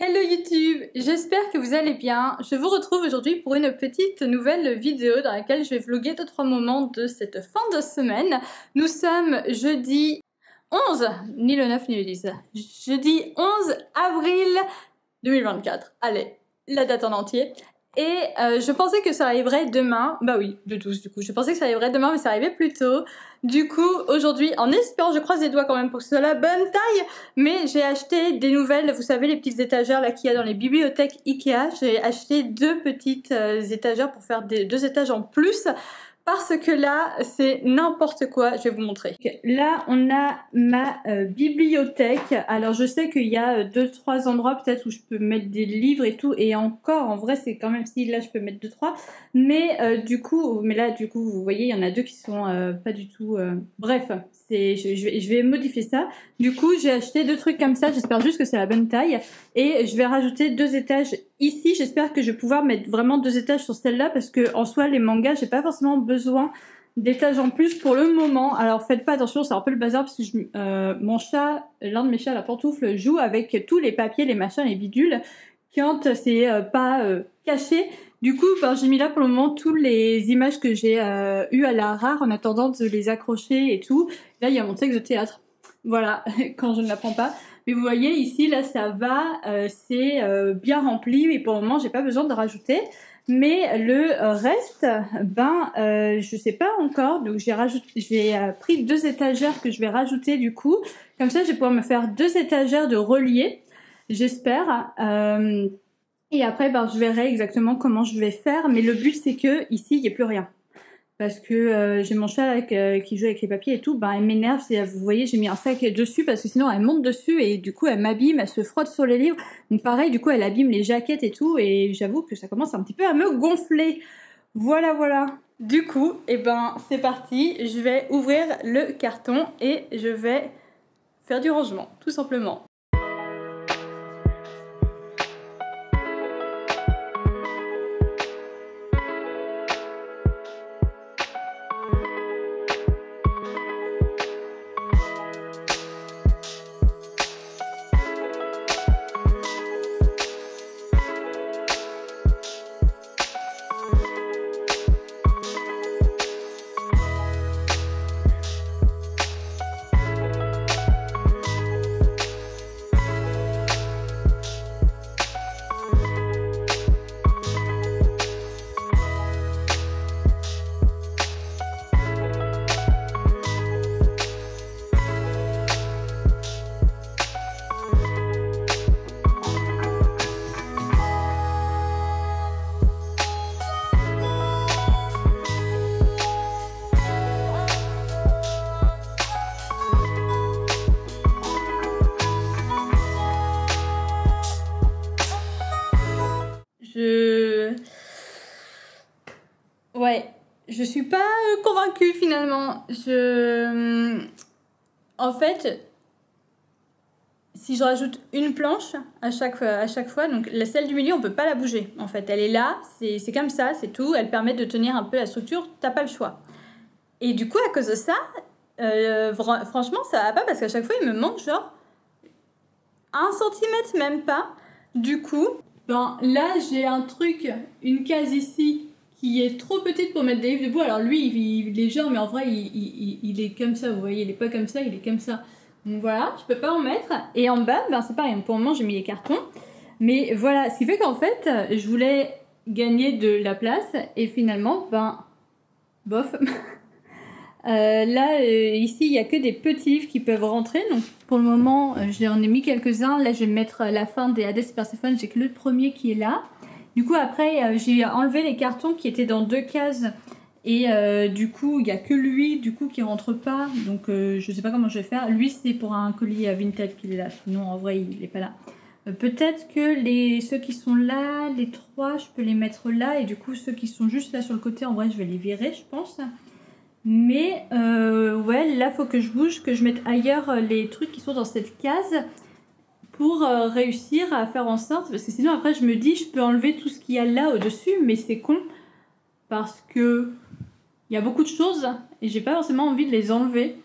Hello YouTube, j'espère que vous allez bien. Je vous retrouve aujourd'hui pour une petite nouvelle vidéo dans laquelle je vais vloguer 2 trois moments de cette fin de semaine. Nous sommes jeudi 11, ni le 9 ni le 10, jeudi 11 avril 2024. Allez, la date en entier. Et euh, je pensais que ça arriverait demain. Bah oui, de tous du coup. Je pensais que ça arriverait demain, mais ça arrivait plus tôt. Du coup, aujourd'hui, en espérant, je croise les doigts quand même pour que ce soit la bonne taille, mais j'ai acheté des nouvelles, vous savez, les petites étagères là qu'il y a dans les bibliothèques Ikea. J'ai acheté deux petites euh, étagères pour faire deux étages en plus parce que là, c'est n'importe quoi, je vais vous montrer. Là, on a ma euh, bibliothèque. Alors, je sais qu'il y a euh, deux, trois endroits peut-être où je peux mettre des livres et tout, et encore, en vrai, c'est quand même si là, je peux mettre deux, trois. Mais euh, du coup, mais là, du coup, vous voyez, il y en a deux qui sont pas du tout. Bref, c'est, je, vais, je vais modifier ça. Du coup, j'ai acheté deux trucs comme ça. J'espère juste que c'est la bonne taille, et je vais rajouter deux étages ici, j'espère que je vais pouvoir mettre vraiment deux étages sur celle-là parce que en soi, les mangas, j'ai pas forcément besoin d'étages en plus pour le moment. Alors faites pas attention, c'est un peu le bazar parce que euh, mon chat, l'un de mes chats, la pantoufle, joue avec tous les papiers, les machins, les bidules quand c'est euh, pas euh, caché. Du coup, ben, j'ai mis là pour le moment toutes les images que j'ai eues à la rare en attendant de les accrocher et tout. Là, il y a mon sexe de théâtre. Voilà, quand je ne la prends pas. Mais vous voyez ici, là ça va, euh, c'est euh, bien rempli et pour le moment j'ai pas besoin de rajouter. Mais le reste, ben euh, je sais pas encore. Donc j'ai rajouté, j'ai pris deux étagères que je vais rajouter du coup. Comme ça, je vais pouvoir me faire deux étagères de reliés, j'espère. et après, ben, je verrai exactement comment je vais faire. Mais le but c'est que ici il n'y ait plus rien parce que euh, j'ai mon chat euh, qui joue avec les papiers et tout, ben elle m'énerve. Vous voyez, j'ai mis un sac dessus parce que sinon elle monte dessus et du coup elle m'abîme, elle se frotte sur les livres. Donc pareil, du coup elle abîme les jaquettes et tout et j'avoue que ça commence un petit peu à me gonfler. Voilà, voilà. Du coup, et eh ben c'est parti. Je vais ouvrir le carton et je vais faire du rangement, tout simplement. Je. Ouais, je suis pas euh, convaincue finalement. Je. Euh, en fait, si je rajoute une planche à chaque, à chaque fois, donc la celle du milieu, on peut pas la bouger. En fait, elle est là, c'est comme ça, c'est tout. Elle permet de tenir un peu la structure, t'as pas le choix. Et du coup, à cause de ça, euh, franchement, ça va pas parce qu'à chaque fois, il me manque genre un centimètre, même pas. Du coup, ben là j'ai un truc, une case ici qui est trop petite pour mettre des livres bois. Alors lui, il, est genre, mais en vrai, il, est comme ça, vous voyez, il est pas comme ça, il est comme ça. Donc voilà, je peux pas en mettre. Et en bas, ben c'est pareil, pour le moment j'ai mis les cartons. Mais voilà, ce qui fait qu'en fait, je voulais gagner de la place et finalement, ben, bof. Euh, là, euh, ici, il n'y a que des petits livres qui peuvent rentrer. Donc, pour le moment, euh, j'en ai mis quelques-uns. Là, je vais mettre la fin des Hades et J'ai que le premier qui est là. Du coup, après, j'ai enlevé les cartons qui étaient dans deux cases. Et du coup, il n'y a que lui, du coup, qui rentre pas. Donc, je ne sais pas comment je vais faire. Lui, c'est pour un colis à Vinted qu'il est là. non en vrai, il n'est pas là. Peut-être que les, ceux qui sont là, les trois, je peux les mettre là. Et du coup, ceux qui sont juste là sur le côté, en vrai, je vais les virer, je pense. Mais euh, ouais, là, faut que je bouge, que je mette ailleurs euh, les trucs qui sont dans cette case pour euh, réussir à faire en sorte. Parce que sinon, après, je me dis, je peux enlever tout ce qu'il y a là au-dessus, mais c'est con. Parce que il y a beaucoup de choses et j'ai pas forcément envie de les enlever.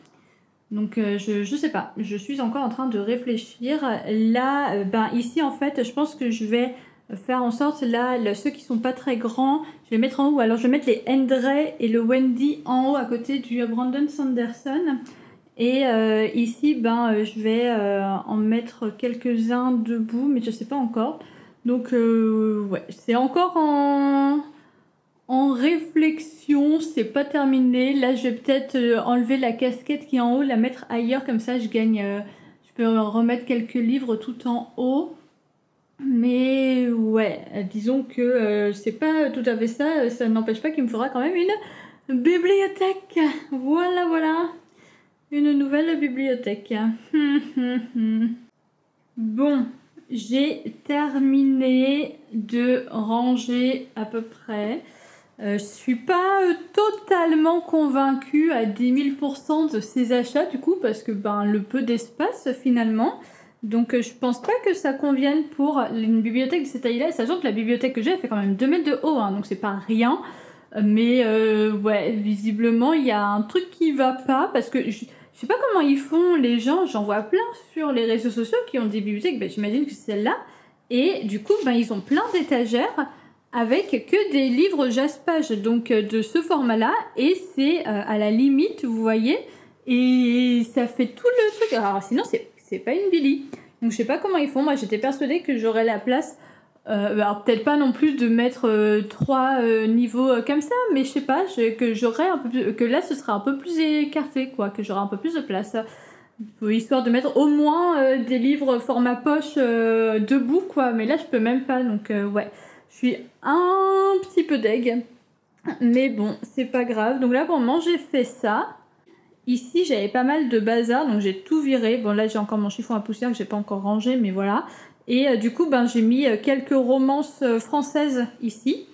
Donc je, je sais pas, je suis encore en train de réfléchir. Là, ben ici en fait, je pense que je vais faire en sorte, là, ceux qui sont pas très grands, je vais mettre en haut. Alors, je vais mettre les Hendrey et le Wendy en haut à côté du Brandon Sanderson. Et euh, ici, ben, euh, je vais euh, en mettre quelques-uns debout, mais je sais pas encore. Donc, ouais, c'est encore en, en réflexion, c'est pas terminé. Là, je vais peut-être enlever la casquette qui est en haut, la mettre ailleurs, comme ça, je gagne. je peux remettre quelques livres tout en haut. Mais ouais, disons que euh, c'est pas tout à fait ça, euh, ça n'empêche pas qu'il me faudra quand même une bibliothèque. Voilà, voilà. Une nouvelle bibliothèque. bon, j'ai terminé de ranger à peu près. Euh, je suis pas totalement convaincue à 10 000% de ces achats du coup parce que ben, le peu d'espace finalement donc euh, je pense pas que ça convienne pour une bibliothèque de cette taille-là, sachant que la bibliothèque que j'ai fait quand même 2 mètres de haut, hein, donc c'est pas rien. Mais euh, ouais, visiblement il y a un truc qui va pas parce que je, sais pas comment ils font les gens, j'en vois plein sur les réseaux sociaux qui ont des bibliothèques, ben, j'imagine que c'est celle-là. Et du coup, ben, ils ont plein d'étagères avec que des livres jaspages. donc euh, de ce format-là, et c'est à la limite, vous voyez, et ça fait tout le truc. Alors sinon, c'est c'est pas une Billy. Donc je sais pas comment ils font. Moi j'étais persuadée que j'aurais la place. Euh, alors bah, peut-être pas non plus de mettre euh, trois euh, niveaux comme ça, mais je sais pas que j'aurais un peu plus, que là ce sera un peu plus écarté quoi, que j'aurai un peu plus de place histoire de mettre au moins des livres format poche debout quoi. Mais là je peux même pas donc ouais, je suis un petit peu deg. Mais bon, c'est pas grave. Donc là pour le moment j'ai fait ça. Ici, j'avais pas mal de bazar, donc j'ai tout viré. Bon, là, j'ai encore mon chiffon à poussière que j'ai pas encore rangé, mais voilà. Et euh, du coup, ben, j'ai mis euh, quelques romances euh, françaises ici.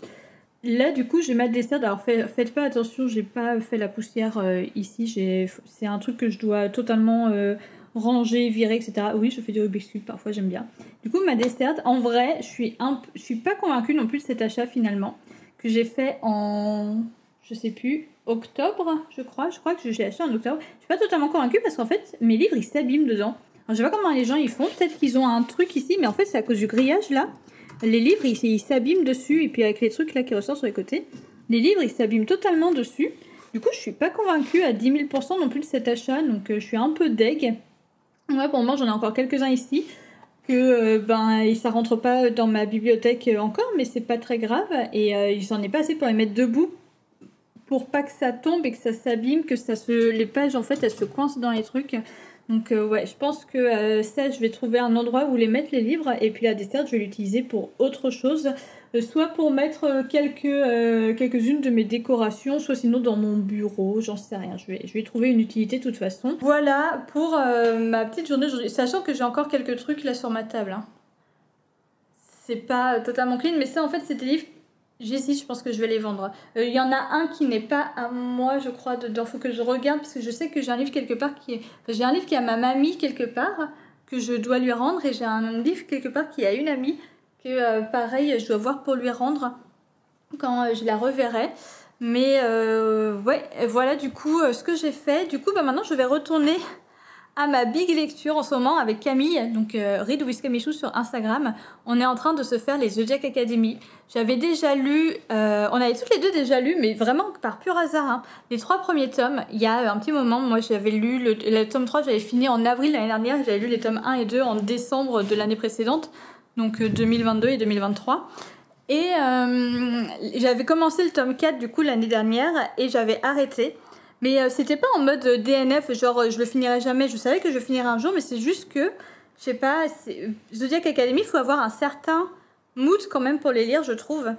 Là, du coup, j'ai ma desserte. Alors, faites pas attention, j'ai pas fait la poussière ici. C'est un truc que je dois totalement ranger, virer, etc. Oui, je fais du Rubik's parfois, j'aime bien. Du coup, ma desserte, en vrai, je suis, je suis pas convaincue non plus de cet achat, finalement, que j'ai fait en... je sais plus, octobre, je crois. Je crois que je l'ai acheté en octobre. Je suis pas totalement convaincue parce qu'en fait, mes livres, ils s'abîment dedans. je vois comment les gens ils font. Peut-être qu'ils ont un truc ici, mais en fait, c'est à cause du grillage là. Les livres, ils s'abîment dessus. Et puis avec les trucs là qui ressortent sur les côtés, les livres, ils s'abîment totalement dessus. Du coup, je suis pas convaincue à 10 000% non plus de cet achat. Donc, euh, je suis un peu deg. Ouais, pour le moment, j'en ai encore quelques-uns ici. Que euh, ben, ils ça rentre pas dans ma bibliothèque euh, encore, mais c'est pas très grave. Et il j'en ai pas assez pour les mettre debout pour pas que ça tombe et que ça s'abîme, que ça se, les pages en fait elles se coincent dans les trucs. Donc euh, ouais, je pense que euh, ça, je vais trouver un endroit où les mettre les livres et puis la desserte, je vais l'utiliser pour autre chose, euh, soit pour mettre quelques quelques-unes de mes décorations, soit sinon dans mon bureau, j'en sais rien. Je vais je vais trouver une utilité de toute façon. Voilà pour ma petite journée sachant que j'ai encore quelques trucs là sur ma table. Hein. C'est pas totalement clean, mais ça en fait c'est des livres J'hésite, je pense que je vais les vendre. Euh, il y en a un qui n'est pas à moi, je crois, dedans. Faut que je regarde, parce que je sais que j'ai un livre quelque part qui est... j'ai un livre qui est à ma mamie quelque part, que je dois lui rendre, et j'ai un livre quelque part qui est à une amie, que euh, pareil, je dois voir pour lui rendre quand euh, je la reverrai. Mais ouais, voilà du coup ce que j'ai fait. Du coup, bah, maintenant, je vais retourner à ma big lecture en ce moment avec Camille, donc euh, Read with sur Instagram. On est en train de se faire les Zodiac Academy. J'avais déjà lu, euh, on avait toutes les deux déjà lu, mais vraiment par pur hasard, hein, les trois premiers tomes. Il y a euh, un petit moment, moi j'avais lu le, tome 3, j'avais fini en avril l'année dernière, j'avais lu les tomes 1 et 2 en décembre de l'année précédente, donc 2022 euh, et 2023. Et j'avais commencé le tome 4 du coup l'année dernière et j'avais arrêté. Mais euh, c'était pas en mode euh, DNF, genre euh, je le finirai jamais. Je savais que je finirais un jour, mais c'est juste que, je sais pas, Zodiac Academy, il faut avoir un certain mood quand même pour les lire, je trouve.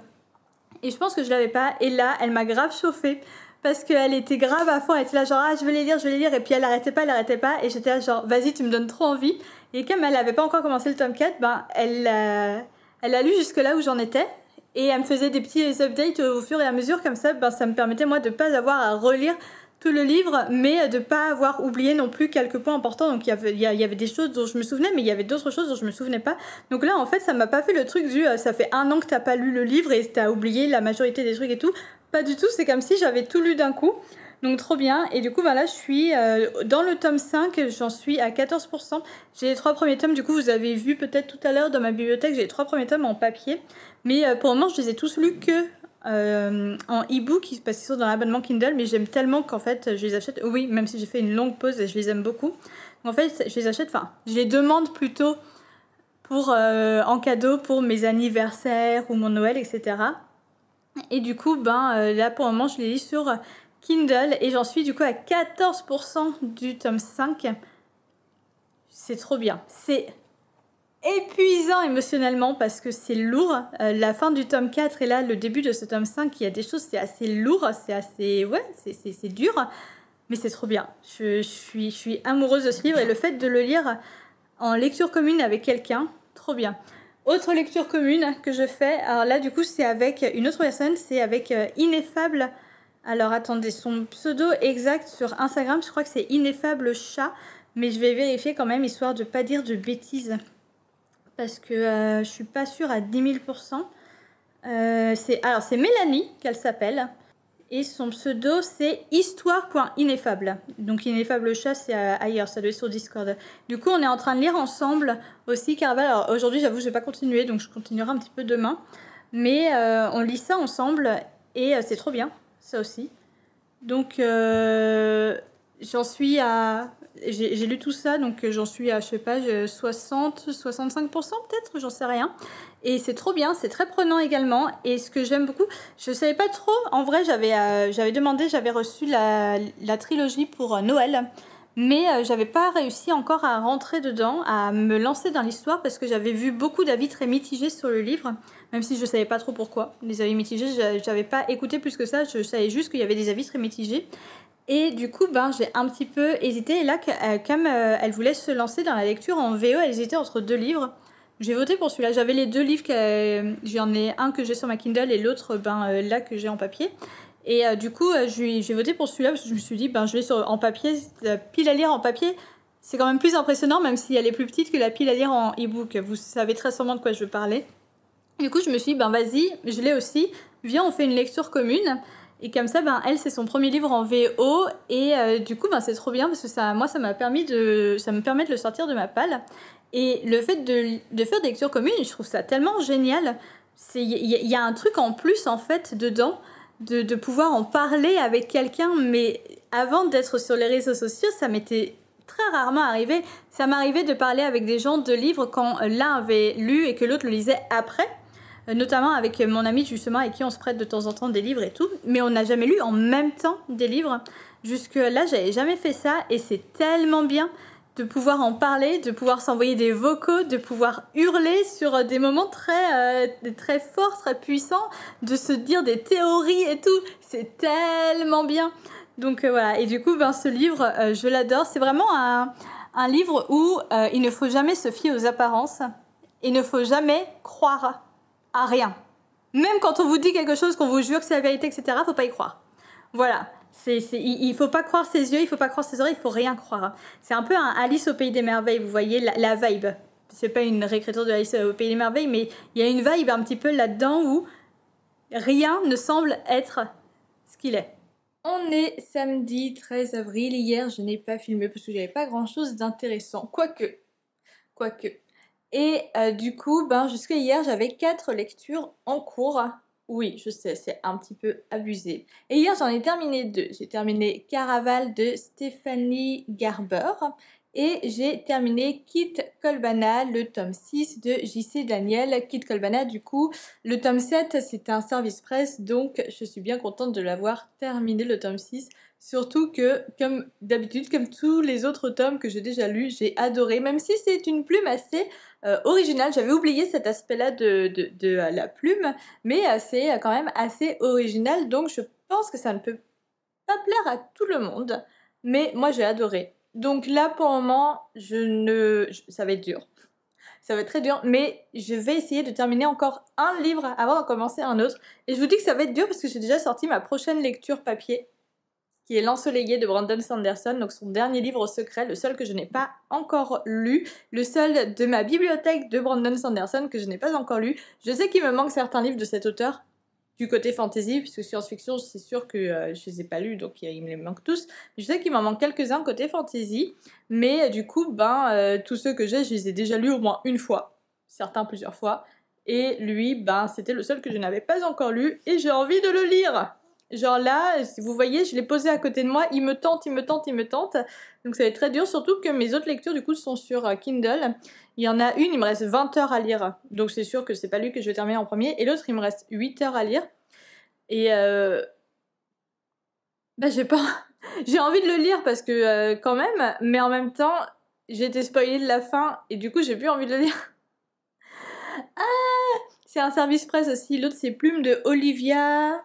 Et je pense que je l'avais pas. Et là, elle m'a grave chauffée. Parce qu'elle était grave à fond, elle était là genre ah je vais les lire, je vais les lire, et puis elle arrêtait pas, elle arrêtait pas, et j'étais là genre vas-y tu me donnes trop envie. Et comme elle avait pas encore commencé le tome 4, ben elle, elle a lu jusque là où j'en étais, et elle me faisait des petits updates au fur et à mesure, comme ça ben ça me permettait moi de pas avoir à relire tout le livre, mais de pas avoir oublié non plus quelques points importants. Donc il y avait, des choses dont je me souvenais, mais il y avait d'autres choses dont je me souvenais pas. Donc là, en fait, ça m'a pas fait le truc du euh, ça fait un an que t'as pas lu le livre et t'as oublié la majorité des trucs et tout. Pas du tout, c'est comme si j'avais tout lu d'un coup. Donc trop bien. Et du coup, voilà, ben je suis euh, dans le tome 5, j'en suis à 14%. J'ai les trois premiers tomes, du coup, vous avez vu peut-être tout à l'heure dans ma bibliothèque, j'ai les trois premiers tomes en papier. Mais euh, pour le moment, je les ai tous lus que euh, en e-book parce qu'ils sont dans l'abonnement Kindle, mais j'aime tellement qu'en fait je les achète. Oui, même si j'ai fait une longue pause et je les aime beaucoup. En fait, je les achète, enfin, je les demande plutôt pour, euh, en cadeau pour mes anniversaires ou mon Noël, etc. Et du coup, ben euh, là pour le moment, je les lis sur Kindle et j'en suis du coup à 14% du tome 5. C'est trop bien. C'est épuisant émotionnellement parce que c'est lourd. Euh, la fin du tome 4 et là le début de ce tome 5, il y a des choses, c'est assez lourd, c'est assez... Ouais, c'est dur, mais c'est trop bien. Je, suis, je suis amoureuse de ce livre et le fait de le lire en lecture commune avec quelqu'un, trop bien. Autre lecture commune que je fais, alors là du coup c'est avec une autre personne, c'est avec euh, Ineffable. Alors attendez, son pseudo exact sur Instagram, je crois que c'est Ineffable Chat, mais je vais vérifier quand même histoire de pas dire de bêtises parce que je euh, je suis pas sûre à 10 000%. Euh, c'est, alors, c'est Mélanie qu'elle s'appelle. Et son pseudo, c'est histoire.ineffable. Donc, ineffable chat, c'est euh, ailleurs, ça doit être sur Discord. Du coup, on est en train de lire ensemble aussi Caraval. Alors, aujourd'hui, j'avoue, je vais pas continuer, donc je continuerai un petit peu demain. Mais on lit ça ensemble et c'est trop bien, ça aussi. Donc, j'en suis à j'ai lu tout ça, donc euh, j'en suis à, je sais pas, 60, euh, 65% peut-être, j'en sais rien. Et c'est trop bien, c'est très prenant également. Et ce que j'aime beaucoup, je savais pas trop, en vrai, j'avais euh, j'avais demandé, j'avais reçu la, trilogie pour Noël. Mais j'avais pas réussi encore à rentrer dedans, à me lancer dans l'histoire, parce que j'avais vu beaucoup d'avis très mitigés sur le livre, même si je savais pas trop pourquoi. Les avis mitigés, j'avais pas écouté plus que ça, je savais juste qu'il y avait des avis très mitigés. Et du coup, ben, j'ai un petit peu hésité. Et là, euh, comme euh, elle voulait se lancer dans la lecture en VO, elle hésitait entre deux livres. J'ai voté pour celui-là. J'avais les deux livres, euh, j'en ai un que j'ai sur ma Kindle et l'autre ben, là que j'ai en papier. Et du coup, j'ai voté pour celui-là parce que je me suis dit, ben, je vais sur, en papier, la pile à lire en papier, c'est quand même plus impressionnant, même si elle est plus petite que la pile à lire en e-book. Vous savez très sûrement de quoi je veux parler. Du coup, je me suis dit, ben vas-y, je l'ai aussi, viens, on fait une lecture commune. Et comme ça, ben, elle, c'est son premier livre en VO. Et euh, du coup, ben, c'est trop bien parce que ça, moi, ça m'a permis de, ça me permet de le sortir de ma palle. Et le fait de, de faire des lectures communes, je trouve ça tellement génial. Il y, a un truc en plus, en fait, dedans, de, de pouvoir en parler avec quelqu'un. Mais avant d'être sur les réseaux sociaux, ça m'était très rarement arrivé. Ça m'arrivait de parler avec des gens de livres quand euh, l'un avait lu et que l'autre le lisait après. Euh, notamment avec mon ami justement avec qui on se prête de temps en temps des livres et tout, mais on n'a jamais lu en même temps des livres. Jusque-là, j'avais jamais fait ça et c'est tellement bien de pouvoir en parler, de pouvoir s'envoyer des vocaux, de pouvoir hurler sur des moments très, euh, très forts, très puissants, de se dire des théories et tout. C'est tellement bien. Donc euh, voilà, et du coup, ben, ce livre, je l'adore. C'est vraiment un, un, livre où il ne faut jamais se fier aux apparences, il ne faut jamais croire à rien. Même quand on vous dit quelque chose, qu'on vous jure que c'est la vérité, etc., faut pas y croire. Voilà. il faut pas croire ses yeux, il faut pas croire ses oreilles, il faut rien croire. Hein. C'est un peu un Alice au Pays des Merveilles, vous voyez, la, vibe. C'est pas une récréation de Alice au Pays des Merveilles, mais il y a une vibe un petit peu là-dedans où rien ne semble être ce qu'il est. On est samedi 13 avril. Hier, je n'ai pas filmé parce que j'avais pas grand chose d'intéressant. Quoique, quoique, et euh, du coup, ben, jusqu'à hier, j'avais quatre lectures en cours. Oui, je sais, c'est un petit peu abusé. Et hier, j'en ai terminé deux. J'ai terminé Caraval de Stéphanie Garber et j'ai terminé Kit Kolbana, le tome 6 de JC Daniel. Kit Kolbana, du coup, le tome 7, c'est un service presse, donc je suis bien contente de l'avoir terminé, le tome 6. Surtout que, comme d'habitude, comme tous les autres tomes que j'ai déjà lus, j'ai adoré, même si c'est une plume assez euh, originale. J'avais oublié cet aspect-là de, euh, la plume, mais euh, c'est quand même assez original, donc je pense que ça ne peut pas plaire à tout le monde. Mais moi, j'ai adoré. Donc là, pour le moment, je ne... ça va être dur. Ça va être très dur, mais je vais essayer de terminer encore un livre avant de commencer un autre. Et je vous dis que ça va être dur parce que j'ai déjà sorti ma prochaine lecture papier, qui est L'ensoleillé de Brandon Sanderson, donc son dernier livre secret, le seul que je n'ai pas encore lu, le seul de ma bibliothèque de Brandon Sanderson que je n'ai pas encore lu. Je sais qu'il me manque certains livres de cet auteur, du côté fantasy, puisque science-fiction, c'est sûr que euh, je ne les ai pas lus, donc il me les manque tous. Je sais qu'il m'en manque quelques-uns côté fantasy, mais euh, du coup, ben, euh, tous ceux que j'ai, je les ai déjà lus au moins une fois, certains plusieurs fois. Et lui, ben, c'était le seul que je n'avais pas encore lu, et j'ai envie de le lire. Genre là, vous voyez, je l'ai posé à côté de moi, il me tente, il me tente, il me tente. Donc ça va être très dur, surtout que mes autres lectures du coup sont sur euh, Kindle. Il y en a une, il me reste 20 heures à lire. Donc c'est sûr que c'est pas lui que je vais terminer en premier. Et l'autre, il me reste 8 heures à lire. Et euh, bah j'ai pas... j'ai envie de le lire parce que euh, quand même, mais en même temps, j'ai été spoilée de la fin et du coup j'ai plus envie de le lire. ah c'est un service presse aussi. L'autre c'est Plume de Olivia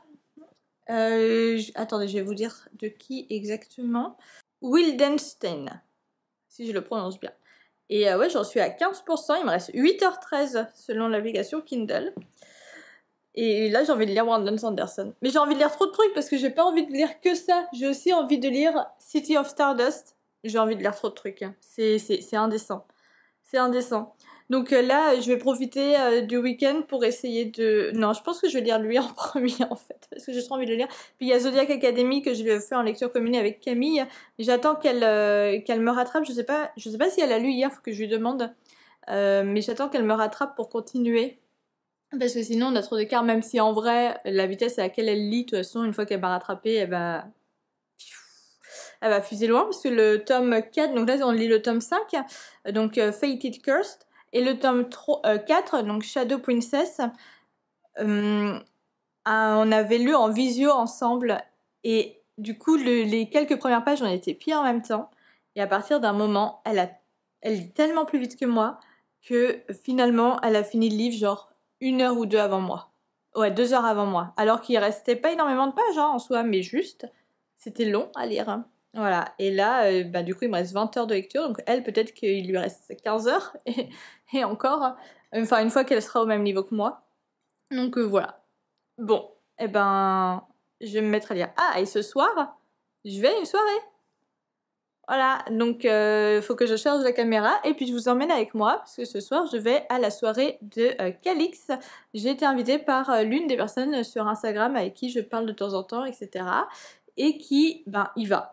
euh, Attendez, je vais vous dire de qui exactement. Wildenstein, si je le prononce bien. Et euh, ouais, j'en suis à 15%, il me reste 8h13 selon l'application Kindle. Et là, j'ai envie de lire Brandon Sanderson. Mais j'ai envie de lire trop de trucs parce que j'ai pas envie de lire que ça. J'ai aussi envie de lire City of Stardust. J'ai envie de lire trop de trucs. Hein. C'est indécent. C'est indécent. Donc euh, là, je vais profiter euh, du week-end pour essayer de... Non, je pense que je vais lire lui en premier en fait, parce que j'ai trop envie de le lire. Puis il y a Zodiac Academy que je vais faire en lecture commune avec Camille. J'attends qu'elle euh, qu'elle me rattrape. Je sais pas, je sais pas si elle a lu hier, faut que je lui demande. mais j'attends qu'elle me rattrape pour continuer. Parce que sinon, on a trop de d'écart, même si en vrai, la vitesse à laquelle elle lit, de toute façon, une fois qu'elle m'a rattrapée, elle va elle va fuser loin parce que le tome 4, donc là on lit le tome 5, donc Fated Cursed, et le tome 4, euh, donc Shadow Princess, euh, on avait lu en visio ensemble. Et du coup, les quelques premières pages, on était pire en même temps. Et à partir d'un moment, elle, a, elle lit tellement plus vite que moi que finalement, elle a fini le livre genre une heure ou deux avant moi. Ouais, deux heures avant moi. Alors qu'il restait pas énormément de pages hein, en soi, mais juste, c'était long à lire. Hein. Voilà, et là, euh, bah, du coup, il me reste 20 heures de lecture, donc elle, peut-être qu'il lui reste 15 heures, et, encore, enfin, une fois qu'elle sera au même niveau que moi. Donc euh, voilà. Bon, et eh ben, je vais me mettre à lire. Ah, et ce soir, je vais à une soirée. Voilà, donc il euh, faut que je charge la caméra et puis je vous emmène avec moi parce que ce soir je vais à la soirée de Calix. J'ai été invitée par l'une des personnes sur Instagram avec qui je parle de temps en temps, etc et qui, ben, y va.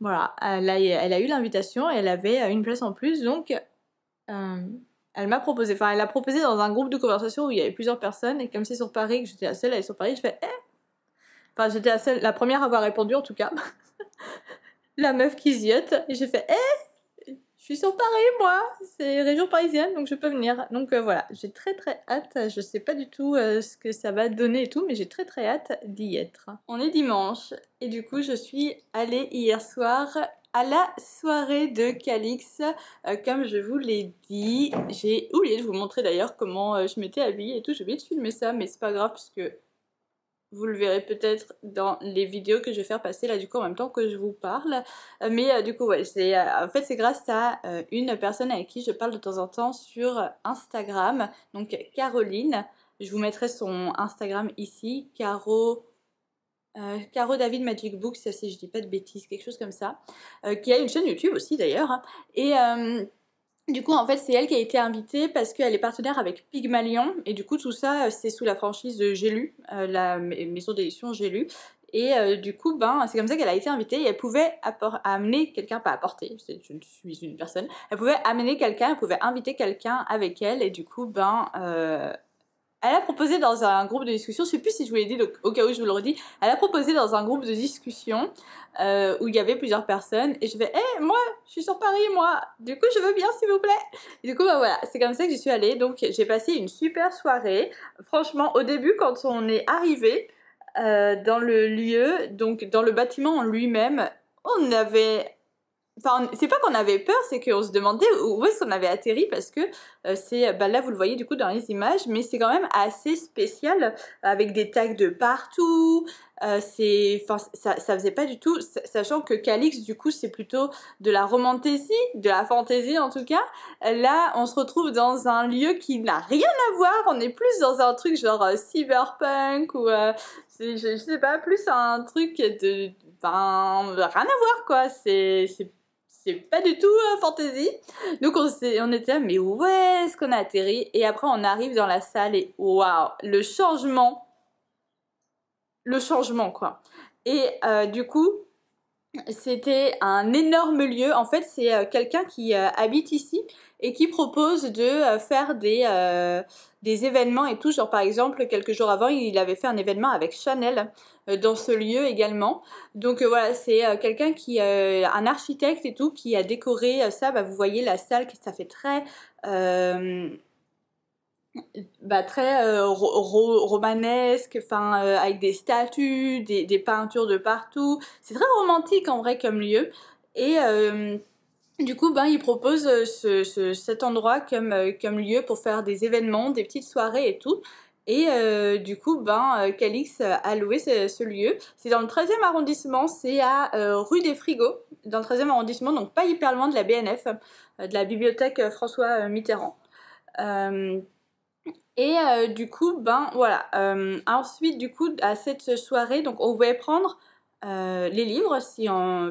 Voilà, elle a, eu l'invitation, elle avait une place en plus, donc euh, elle m'a proposé, enfin elle a proposé dans un groupe de conversation où il y avait plusieurs personnes, et comme c'est sur Paris, que j'étais la seule à aller sur Paris, je fais, eh Enfin, j'étais la seule, la première à avoir répondu en tout cas. la meuf qui ziote, et j'ai fait, eh je suis sur Paris, moi. C'est région parisienne, donc je peux venir. Donc euh, voilà, j'ai très très hâte. Je sais pas du tout euh, ce que ça va donner et tout, mais j'ai très très hâte d'y être. On est dimanche et du coup, je suis allée hier soir à la soirée de Calix. Euh, comme je vous l'ai dit, j'ai oublié de vous montrer d'ailleurs comment je m'étais habillée et tout. J'ai oublié de filmer ça, mais c'est pas grave puisque vous le verrez peut-être dans les vidéos que je vais faire passer là du coup en même temps que je vous parle. Euh, mais euh, du coup ouais, c'est euh, en fait c'est grâce à une personne avec qui je parle de temps en temps sur Instagram, donc Caroline. Je vous mettrai son Instagram ici, Caro. Caro David Magic Books, si je dis pas de bêtises, quelque chose comme ça, qui a une chaîne YouTube aussi d'ailleurs, et du coup, en fait, c'est elle qui a été invitée parce qu'elle est partenaire avec Pygmalion. Et du coup, tout ça, euh, c'est sous la franchise J'ai lu, euh, la maison d'édition J'ai Et euh, du coup, ben, c'est comme ça qu'elle a été invitée elle pouvait amener quelqu'un, pas apporter, je suis une personne, elle pouvait amener quelqu'un, elle pouvait inviter quelqu'un avec elle et du coup, ben, elle a proposé dans un groupe de discussion, je sais plus si je vous l'ai dit, donc au cas où je vous le redis, elle a proposé dans un groupe de discussion euh, où il y avait plusieurs personnes et je vais, hé, moi, je suis sur Paris, moi, du coup, je veux bien, s'il vous plaît. du coup, bah voilà, c'est comme ça que je suis allée, donc j'ai passé une super soirée. Franchement, au début, quand on est arrivé euh, dans le lieu, donc dans le bâtiment en lui-même, on avait Enfin, c'est pas qu'on avait peur, c'est qu'on se demandait où est-ce qu'on avait atterri parce que euh, c'est, bah, là vous le voyez du coup dans les images, mais c'est quand même assez spécial euh, avec des tags de partout. Euh, c'est, enfin, ça, ça faisait pas du tout, sachant que Calix du coup c'est plutôt de la romantésie de la fantaisie en tout cas. Là, on se retrouve dans un lieu qui n'a rien à voir. On est plus dans un truc genre cyberpunk ou je, sais pas, plus un truc de, ben, rien à voir quoi. C'est, c'est c'est pas du tout euh, fantasy. Donc on, était là, mais où est-ce qu'on a atterri Et après on arrive dans la salle et waouh, le changement, le changement quoi. Et euh, du coup, c'était un énorme lieu. En fait, c'est euh, quelqu'un qui euh, habite ici et qui propose de euh, faire des, des événements et tout. Genre, par exemple, quelques jours avant, il avait fait un événement avec Chanel dans ce lieu également. Donc voilà, c'est quelqu'un qui, un architecte et tout, qui a décoré ça. Bah, vous voyez la salle, ça fait très bah, très euh, romanesque, enfin euh, avec des statues, des, peintures de partout. C'est très romantique en vrai comme lieu. Et euh, du coup, ben, ils proposent cet endroit comme, comme lieu pour faire des événements, des petites soirées et tout. Et du coup, ben, Calix a loué ce, ce lieu. C'est dans le 13e arrondissement, c'est à rue des Frigos, dans le 13e arrondissement, donc pas hyper loin de la BNF, de la bibliothèque François Mitterrand. Et euh, du coup, ben voilà. Euh, ensuite, du coup, à cette soirée, donc on voulait prendre euh, les livres si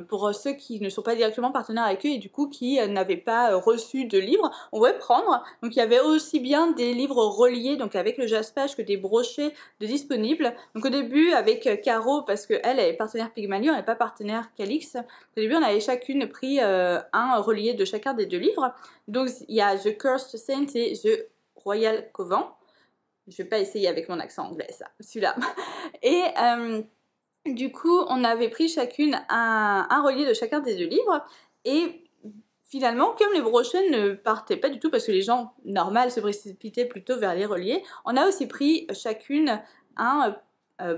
pour ceux qui ne sont pas directement partenaires avec eux et du coup qui n'avaient pas reçu de livres, on voulait prendre. Donc il y avait aussi bien des livres reliés donc avec le jaspage que des brochets de disponibles. Donc au début avec Caro parce que elle, est partenaire Pygmalion, et pas partenaire Calix. Au début on avait chacune pris un relié de chacun des deux livres. Donc il y a The Cursed Saint et The Royal Covent, Je vais pas essayer avec mon accent anglais ça, celui-là. Et euh, du coup, on avait pris chacune un, relier de chacun des deux livres. Et finalement, comme les brochets ne partaient pas du tout parce que les gens normaux se précipitaient plutôt vers les reliés, on a aussi pris chacune un euh,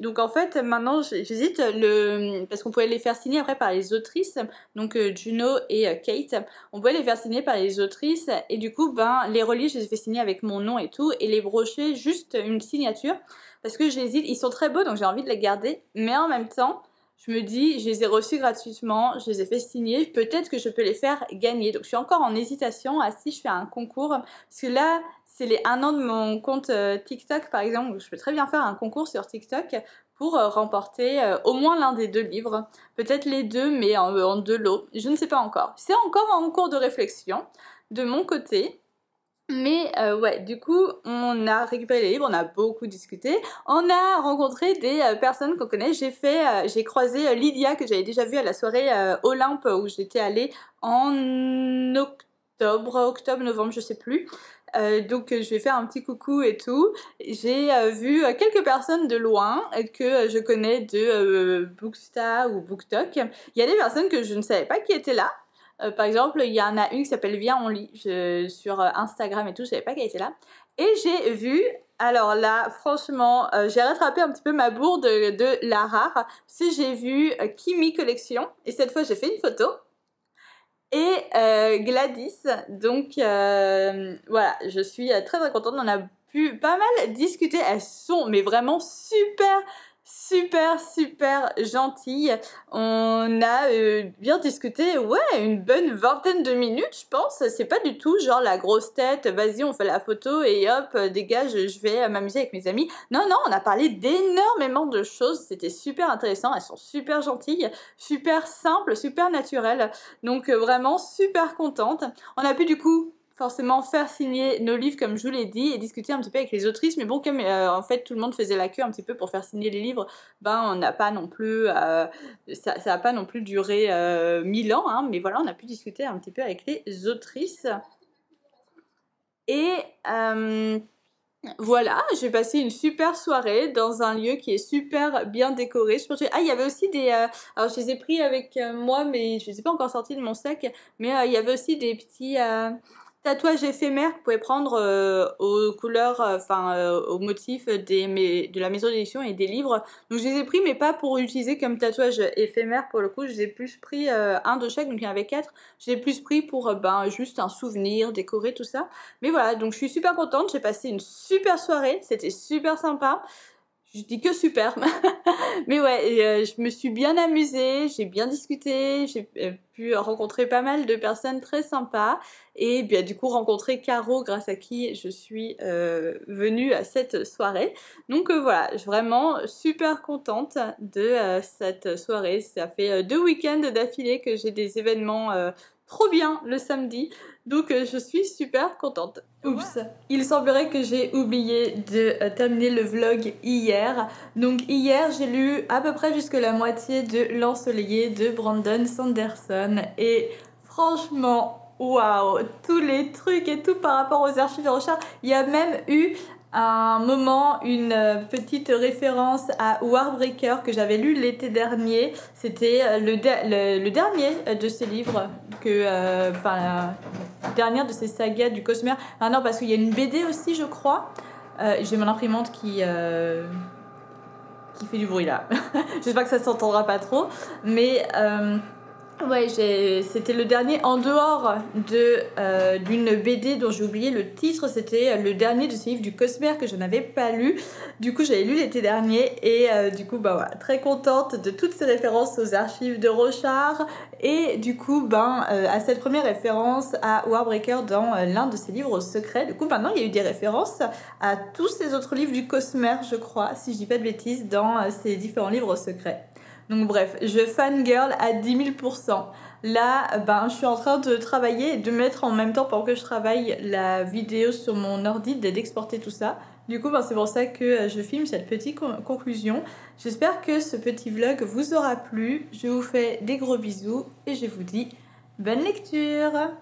donc en fait, maintenant, j'hésite, euh, le... parce qu'on pouvait les faire signer après par les autrices, donc euh, Juno et Kate. On pouvait les faire signer par les autrices, et du coup, ben, les reliques je les ai fait signer avec mon nom et tout, et les brochets, juste une signature, parce que j'hésite. Ils sont très beaux, donc j'ai envie de les garder, mais en même temps, je me dis, je les ai reçus gratuitement, je les ai fait signer, peut-être que je peux les faire gagner. Donc je suis encore en hésitation à si je fais un concours, parce que là, c'est les un an de mon compte euh, TikTok par exemple, je peux très bien faire un concours sur TikTok pour euh, remporter euh, au moins l'un des deux livres, peut-être les deux, mais en, en deux lots, je ne sais pas encore. C'est encore en cours de réflexion de mon côté. Mais euh, ouais, du coup, on a récupéré les livres, on a beaucoup discuté, on a rencontré des euh, personnes qu'on connaît. J'ai fait, euh, j'ai croisé Lydia que j'avais déjà vue à la soirée Olympe où j'étais allée en octobre, octobre, novembre, je sais plus. donc je vais faire un petit coucou et tout. J'ai vu quelques personnes de loin que je connais de Booksta ou BookTok. Il y a des personnes que je ne savais pas qui étaient là euh, par exemple, il y en a une qui s'appelle Viens, on lit sur euh, Instagram et tout, je savais pas qu'elle était là. Et j'ai vu, alors là, franchement, euh, j'ai rattrapé un petit peu ma bourde de, la rare, si j'ai vu Kimi Collection, et cette fois j'ai fait une photo. Et Gladys, donc voilà, je suis très très contente, on a pu pas mal discuter, elles sont mais vraiment super super super gentille. On a euh, bien discuté, ouais, une bonne vingtaine de minutes, je pense. C'est pas du tout genre la grosse tête, vas-y, on fait la photo et hop, euh, dégage, je vais euh, m'amuser avec mes amis. Non, non, on a parlé d'énormément de choses. C'était super intéressant. Elles sont super gentilles, super simples, super naturelles. Donc vraiment super contente. On a pu du coup forcément faire signer nos livres, comme je vous l'ai dit, et discuter un petit peu avec les autrices. Mais bon, comme euh, en fait tout le monde faisait la queue un petit peu pour faire signer les livres, ben on n'a pas non plus, euh, ça n'a pas non plus duré euh, mille ans. Hein, mais voilà, on a pu discuter un petit peu avec les autrices. Et voilà, j'ai passé une super soirée dans un lieu qui est super bien décoré. Je pense Ah, il y avait aussi des... Alors, je les ai pris avec moi, mais je ne les ai pas encore sortis de mon sac. Mais il y avait aussi des petits tatouage éphémère que vous pouvez prendre euh, aux couleurs, euh, enfin euh, aux motifs des, de la maison d'édition et des livres. Donc je les ai pris, mais pas pour utiliser comme tatouage éphémère pour le coup. J'ai plus pris un de chaque, donc il y en avait quatre. Je plus pris pour ben, juste un souvenir, décorer tout ça. Mais voilà, donc je suis super contente. J'ai passé une super soirée. C'était super sympa je dis que superbe, Mais ouais, euh, je me suis bien amusée, j'ai bien discuté, j'ai euh, pu rencontrer pas mal de personnes très sympas et bien du coup rencontrer Caro grâce à qui je suis euh, venue à cette soirée. Donc voilà, je suis vraiment super contente de cette soirée. Ça fait deux week-ends d'affilée que j'ai des événements trop bien le samedi. Donc euh, je suis super contente. Oups, il semblerait que j'ai oublié de euh, terminer le vlog hier. Donc hier, j'ai lu à peu près jusque la moitié de L'ensoleillé de Brandon Sanderson et franchement, Waouh, tous les trucs et tout par rapport aux archives de recherche. Il y a même eu un moment, une euh, petite référence à Warbreaker que j'avais lu l'été dernier. C'était euh, le, le, dernier euh, de ces livres, que, enfin, dernière de ces sagas du Cosmère. Ah non, parce qu'il y a une BD aussi, je crois. J'ai mon imprimante qui. qui fait du bruit là. J'espère que ça s'entendra pas trop. Mais Ouais, c'était le dernier en dehors de euh, d'une BD dont j'ai oublié le titre. C'était euh, le dernier de ce livre du Cosmer que je n'avais pas lu. Du coup, j'avais lu l'été dernier et euh, du coup, bah très contente de toutes ces références aux archives de Rochard et du coup, ben à cette première référence à Warbreaker dans l'un de ses livres secrets. Du coup, maintenant, il y a eu des références à tous ces autres livres du Cosmer, je crois, si je dis pas de bêtises, dans ces différents livres secrets. Donc bref, je fangirl à 10 000%. Là, ben, je suis en train de travailler et de mettre en même temps pour que je travaille la vidéo sur mon ordi, d'exporter tout ça. Du coup, ben, c'est pour ça que euh, je filme cette petite conclusion. J'espère que ce petit vlog vous aura plu. Je vous fais des gros bisous et je vous dis bonne lecture